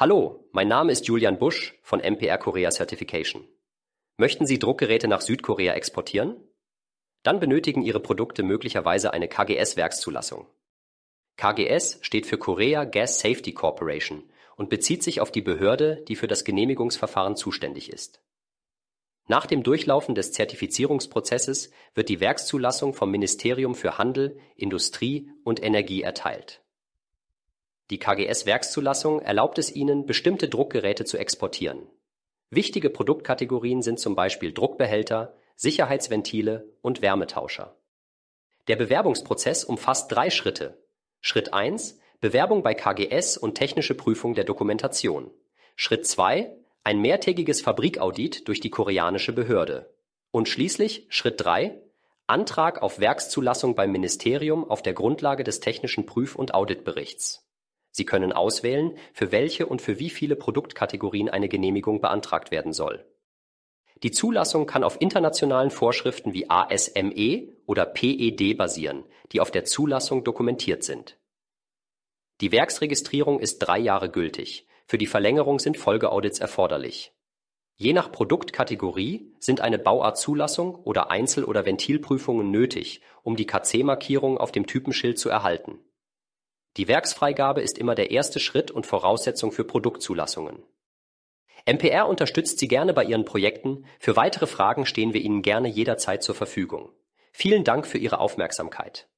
Hallo, mein Name ist Julian Busch von MPR Korea Certification. Möchten Sie Druckgeräte nach Südkorea exportieren? Dann benötigen Ihre Produkte möglicherweise eine KGS-Werkszulassung. KGS steht für Korea Gas Safety Corporation und bezieht sich auf die Behörde, die für das Genehmigungsverfahren zuständig ist. Nach dem Durchlaufen des Zertifizierungsprozesses wird die Werkszulassung vom Ministerium für Handel, Industrie und Energie erteilt die KGS-Werkszulassung erlaubt es ihnen, bestimmte Druckgeräte zu exportieren. Wichtige Produktkategorien sind zum Beispiel Druckbehälter, Sicherheitsventile und Wärmetauscher. Der Bewerbungsprozess umfasst drei Schritte. Schritt 1 Bewerbung bei KGS und technische Prüfung der Dokumentation. Schritt 2 ein mehrtägiges Fabrikaudit durch die koreanische Behörde. Und schließlich Schritt 3 Antrag auf Werkszulassung beim Ministerium auf der Grundlage des technischen Prüf- und Auditberichts. Sie können auswählen, für welche und für wie viele Produktkategorien eine Genehmigung beantragt werden soll. Die Zulassung kann auf internationalen Vorschriften wie ASME oder PED basieren, die auf der Zulassung dokumentiert sind. Die Werksregistrierung ist drei Jahre gültig. Für die Verlängerung sind Folgeaudits erforderlich. Je nach Produktkategorie sind eine Bauartzulassung oder Einzel- oder Ventilprüfungen nötig, um die KC-Markierung auf dem Typenschild zu erhalten die Werksfreigabe ist immer der erste Schritt und Voraussetzung für Produktzulassungen. MPR unterstützt Sie gerne bei Ihren Projekten. Für weitere Fragen stehen wir Ihnen gerne jederzeit zur Verfügung. Vielen Dank für Ihre Aufmerksamkeit.